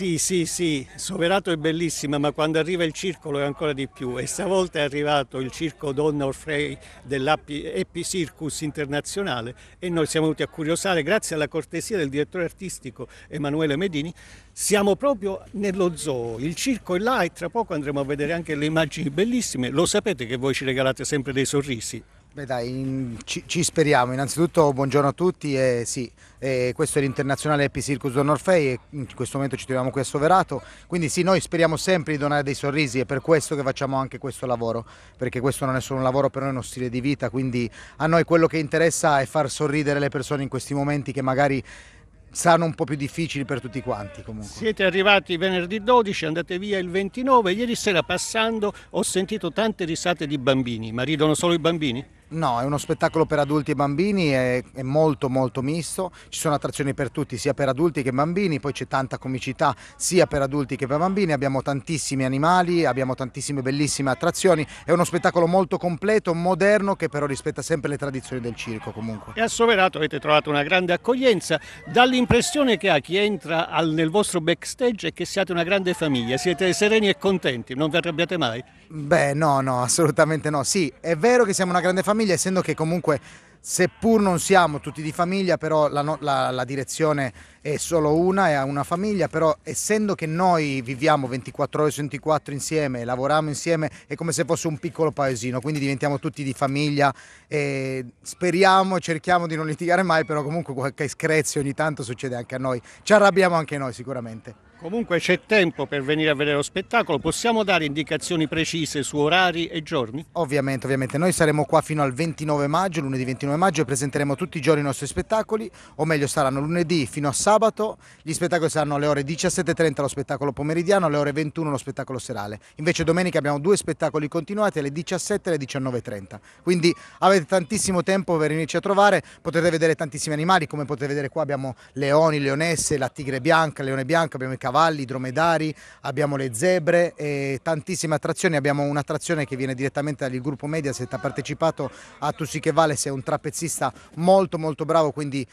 Sì, sì, sì, Soverato è bellissima, ma quando arriva il circolo è ancora di più e stavolta è arrivato il circo Donna Orfrei dell'Epi Circus internazionale e noi siamo venuti a curiosare, grazie alla cortesia del direttore artistico Emanuele Medini, siamo proprio nello zoo, il circo è là e tra poco andremo a vedere anche le immagini bellissime, lo sapete che voi ci regalate sempre dei sorrisi. Beh dai, in, ci, ci, speriamo. Innanzitutto buongiorno a tutti e sì, e questo è l'internazionale Happy Circus Don Orfei e in questo momento ci troviamo qui a Soverato, quindi sì, noi speriamo sempre di donare dei sorrisi, e per questo che facciamo anche questo lavoro, perché questo non è solo un lavoro per noi, è uno stile di vita, quindi a noi quello che interessa è far sorridere le persone in questi momenti che magari saranno un po' più difficili per tutti quanti comunque. Siete arrivati venerdì 12, andate via il 29, ieri sera passando ho sentito tante risate di bambini, ma ridono solo i bambini? No, è uno spettacolo per adulti e bambini, è, è, molto molto misto, ci sono attrazioni per tutti, sia per adulti che bambini, poi c'è tanta comicità sia per adulti che per bambini, abbiamo tantissimi animali, abbiamo tantissime bellissime attrazioni, è uno spettacolo molto completo, moderno, che però rispetta sempre le tradizioni del circo comunque. E a Soverato avete trovato una grande accoglienza, dall'impressione che ha chi entra al, nel vostro backstage è che siate una grande famiglia, siete sereni e contenti, non vi arrabbiate mai? Beh no, no, assolutamente no, sì, è vero che siamo una grande famiglia, famiglia, essendo che comunque seppur non siamo tutti di famiglia, però la, no, la, la direzione è solo una, è una famiglia, però essendo che noi viviamo 24 ore su 24 insieme, lavoriamo insieme, è come se fosse un piccolo paesino, quindi diventiamo tutti di famiglia e speriamo e cerchiamo di non litigare mai, però comunque qualche screzio ogni tanto succede anche a noi, ci arrabbiamo anche noi sicuramente. Comunque c'è tempo per venire a vedere lo spettacolo, possiamo dare indicazioni precise su orari e giorni? Ovviamente, ovviamente, noi saremo qua fino al 29 maggio, lunedì 29 maggio e presenteremo tutti i giorni i nostri spettacoli, o meglio saranno lunedì fino a sabato, gli spettacoli saranno alle ore 17.30 lo spettacolo pomeridiano, alle ore 21 lo spettacolo serale, invece domenica abbiamo due spettacoli continuati alle 17 e alle 19.30, quindi avete tantissimo tempo per venirci a trovare, potete vedere tantissimi animali, come potete vedere qua abbiamo leoni, leonesse, la tigre bianca, leone bianco, abbiamo i cavalli cavalli, dromedari, abbiamo le zebre e tantissime attrazioni, abbiamo un'attrazione che viene direttamente dal gruppo Mediaset, ha partecipato a Tussichevales, è un trapezzista molto molto bravo, quindi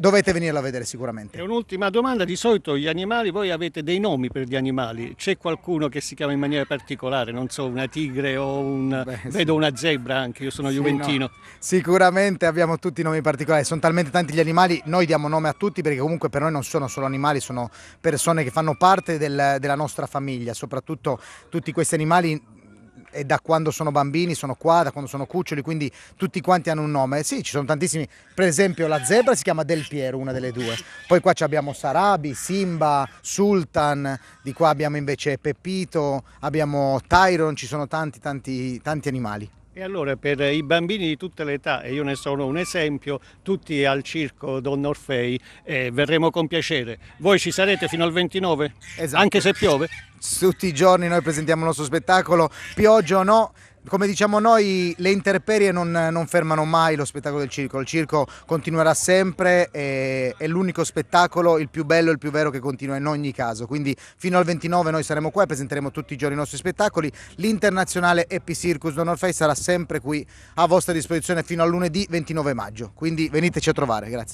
dovete venirla a vedere sicuramente. E un'ultima domanda, di solito gli animali, voi avete dei nomi per gli animali, c'è qualcuno che si chiama in maniera particolare, non so, una tigre o un... Beh, vedo sì. una zebra anche, io sono sì, juventino. No. Sicuramente abbiamo tutti i nomi particolari, sono talmente tanti gli animali, noi diamo nome a tutti perché comunque per noi non sono solo animali, sono persone che fanno parte del, della nostra famiglia, soprattutto tutti questi animali e da quando sono bambini sono qua, da quando sono cuccioli, quindi tutti quanti hanno un nome. Sì, ci sono tantissimi, per esempio la zebra si chiama Del Piero, una delle due. Poi qua abbiamo Sarabi, Simba, Sultan, di qua abbiamo invece Pepito, abbiamo Tyron, ci sono tanti tanti tanti animali. E allora per i bambini di tutte le età, e io ne sono un esempio, tutti al circo Don Orfei eh, verremo con piacere. Voi ci sarete fino al 29? Esatto. Anche se piove? Tutti i giorni noi presentiamo il nostro spettacolo, pioggia o no, come diciamo noi, le interperie non, non, fermano mai lo spettacolo del circo, il circo continuerà sempre, e, è l'unico spettacolo, il più bello, e il più vero che continua in ogni caso, quindi fino al 29 noi saremo qua e presenteremo tutti i giorni i nostri spettacoli, l'internazionale Epi Circus Donor Fest sarà sempre qui a vostra disposizione fino al lunedì 29 maggio, quindi veniteci a trovare, grazie.